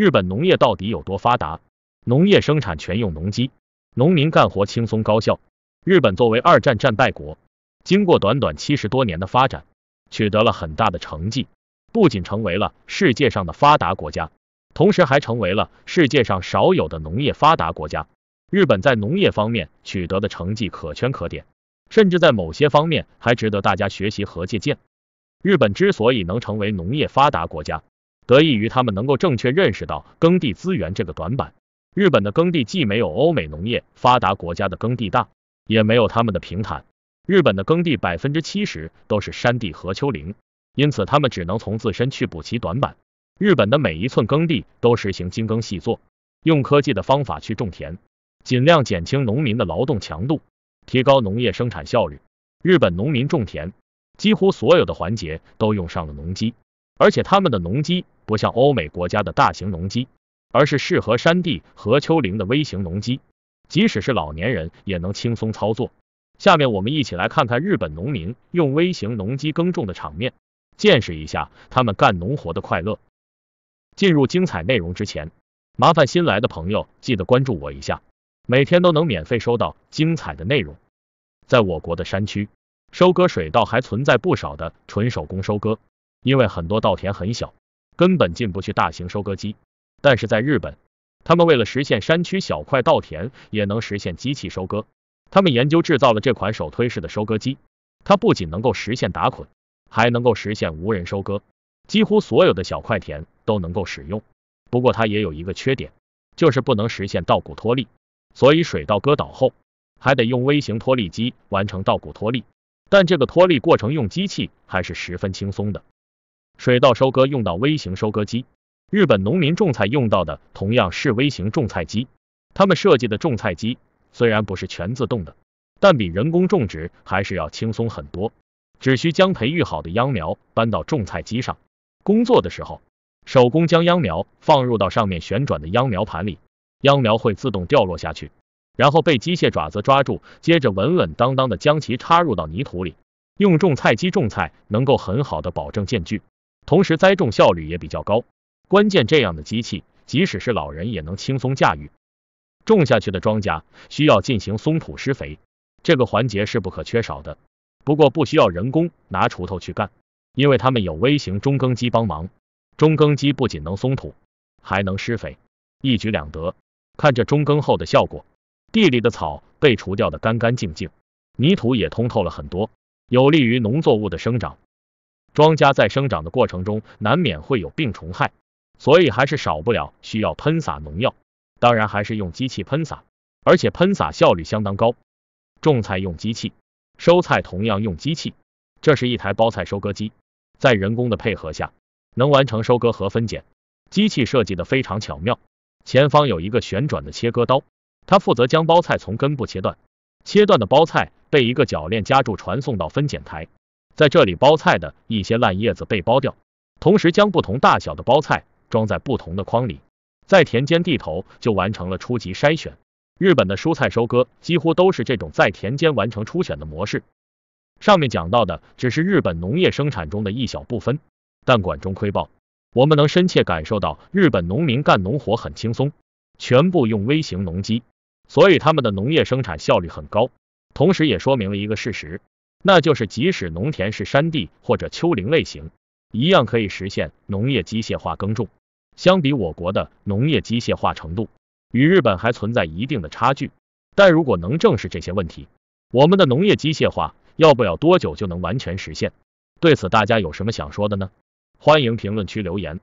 日本农业到底有多发达？农业生产全用农机，农民干活轻松高效。日本作为二战战败国，经过短短七十多年的发展，取得了很大的成绩，不仅成为了世界上的发达国家，同时还成为了世界上少有的农业发达国家。日本在农业方面取得的成绩可圈可点，甚至在某些方面还值得大家学习和借鉴。日本之所以能成为农业发达国家，得益于他们能够正确认识到耕地资源这个短板，日本的耕地既没有欧美农业发达国家的耕地大，也没有他们的平坦。日本的耕地百分之七十都是山地和丘陵，因此他们只能从自身去补齐短板。日本的每一寸耕地都实行精耕细作，用科技的方法去种田，尽量减轻农民的劳动强度，提高农业生产效率。日本农民种田，几乎所有的环节都用上了农机。而且他们的农机不像欧美国家的大型农机，而是适合山地和丘陵的微型农机，即使是老年人也能轻松操作。下面我们一起来看看日本农民用微型农机耕种的场面，见识一下他们干农活的快乐。进入精彩内容之前，麻烦新来的朋友记得关注我一下，每天都能免费收到精彩的内容。在我国的山区，收割水稻还存在不少的纯手工收割。因为很多稻田很小，根本进不去大型收割机。但是在日本，他们为了实现山区小块稻田也能实现机器收割，他们研究制造了这款手推式的收割机。它不仅能够实现打捆，还能够实现无人收割，几乎所有的小块田都能够使用。不过它也有一个缺点，就是不能实现稻谷脱粒，所以水稻割倒后还得用微型脱粒机完成稻谷脱粒。但这个脱粒过程用机器还是十分轻松的。水稻收割用到微型收割机，日本农民种菜用到的同样是微型种菜机。他们设计的种菜机虽然不是全自动的，但比人工种植还是要轻松很多。只需将培育好的秧苗搬到种菜机上，工作的时候，手工将秧苗放入到上面旋转的秧苗盘里，秧苗会自动掉落下去，然后被机械爪子抓住，接着稳稳当当的将其插入到泥土里。用种菜机种菜能够很好的保证间距。同时，栽种效率也比较高。关键这样的机器，即使是老人也能轻松驾驭。种下去的庄稼需要进行松土施肥，这个环节是不可缺少的。不过不需要人工拿锄头去干，因为他们有微型中耕机帮忙。中耕机不仅能松土，还能施肥，一举两得。看着中耕后的效果，地里的草被除掉的干干净净，泥土也通透了很多，有利于农作物的生长。庄稼在生长的过程中，难免会有病虫害，所以还是少不了需要喷洒农药。当然还是用机器喷洒，而且喷洒效率相当高。种菜用机器，收菜同样用机器。这是一台包菜收割机，在人工的配合下，能完成收割和分拣。机器设计的非常巧妙，前方有一个旋转的切割刀，它负责将包菜从根部切断，切断的包菜被一个铰链夹住，传送到分拣台。在这里包菜的一些烂叶子被剥掉，同时将不同大小的包菜装在不同的筐里，在田间地头就完成了初级筛选。日本的蔬菜收割几乎都是这种在田间完成初选的模式。上面讲到的只是日本农业生产中的一小部分，但管中窥豹，我们能深切感受到日本农民干农活很轻松，全部用微型农机，所以他们的农业生产效率很高，同时也说明了一个事实。那就是，即使农田是山地或者丘陵类型，一样可以实现农业机械化耕种。相比我国的农业机械化程度，与日本还存在一定的差距。但如果能正视这些问题，我们的农业机械化要不了多久就能完全实现。对此，大家有什么想说的呢？欢迎评论区留言。